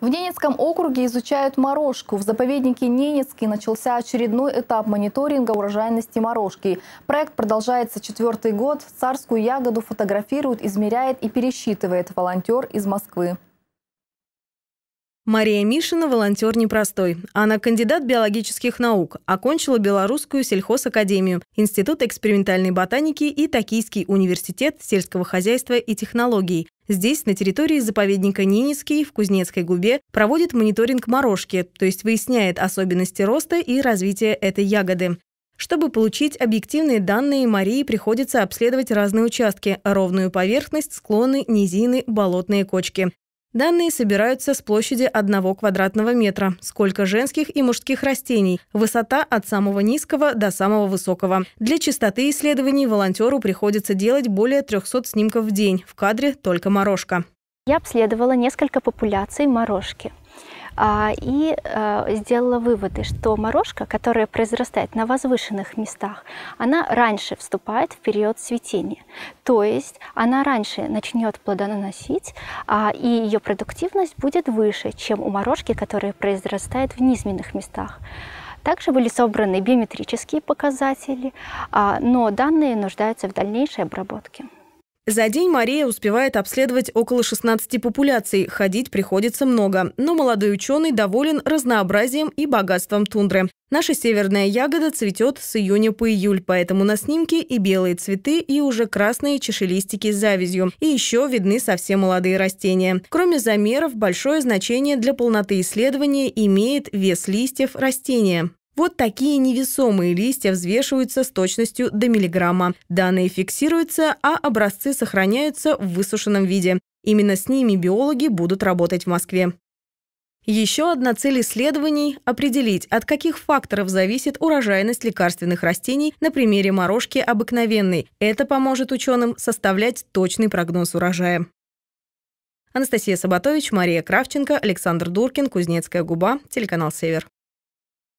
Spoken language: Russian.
В Ненецком округе изучают морожку. В заповеднике Ненецкий начался очередной этап мониторинга урожайности морожки. Проект продолжается четвертый год. Царскую ягоду фотографируют, измеряет и пересчитывает волонтер из Москвы. Мария Мишина – волонтер непростой. Она кандидат биологических наук, окончила Белорусскую сельхозакадемию, Институт экспериментальной ботаники и Токийский университет сельского хозяйства и технологий. Здесь, на территории заповедника Нинецкий в Кузнецкой губе, проводит мониторинг морожки, то есть выясняет особенности роста и развития этой ягоды. Чтобы получить объективные данные, Марии приходится обследовать разные участки – ровную поверхность, склоны, низины, болотные кочки. Данные собираются с площади одного квадратного метра, сколько женских и мужских растений, высота от самого низкого до самого высокого. Для чистоты исследований волонтеру приходится делать более 300 снимков в день, в кадре только морожка. Я обследовала несколько популяций морожки – а, и э, сделала выводы, что морожка, которая произрастает на возвышенных местах, она раньше вступает в период цветения. То есть она раньше начнет плодоносить, а, и ее продуктивность будет выше, чем у морожки, которая произрастает в низменных местах. Также были собраны биометрические показатели, а, но данные нуждаются в дальнейшей обработке. За день Мария успевает обследовать около 16 популяций, ходить приходится много, но молодой ученый доволен разнообразием и богатством тундры. Наша северная ягода цветет с июня по июль, поэтому на снимке и белые цветы, и уже красные чашелистики с завязью. И еще видны совсем молодые растения. Кроме замеров, большое значение для полноты исследования имеет вес листьев растения. Вот такие невесомые листья взвешиваются с точностью до миллиграмма. Данные фиксируются, а образцы сохраняются в высушенном виде. Именно с ними биологи будут работать в Москве. Еще одна цель исследований – определить, от каких факторов зависит урожайность лекарственных растений на примере морожки обыкновенной. Это поможет ученым составлять точный прогноз урожая. Анастасия Сабатович, Мария Кравченко, Александр Дуркин, Кузнецкая губа, телеканал «Север».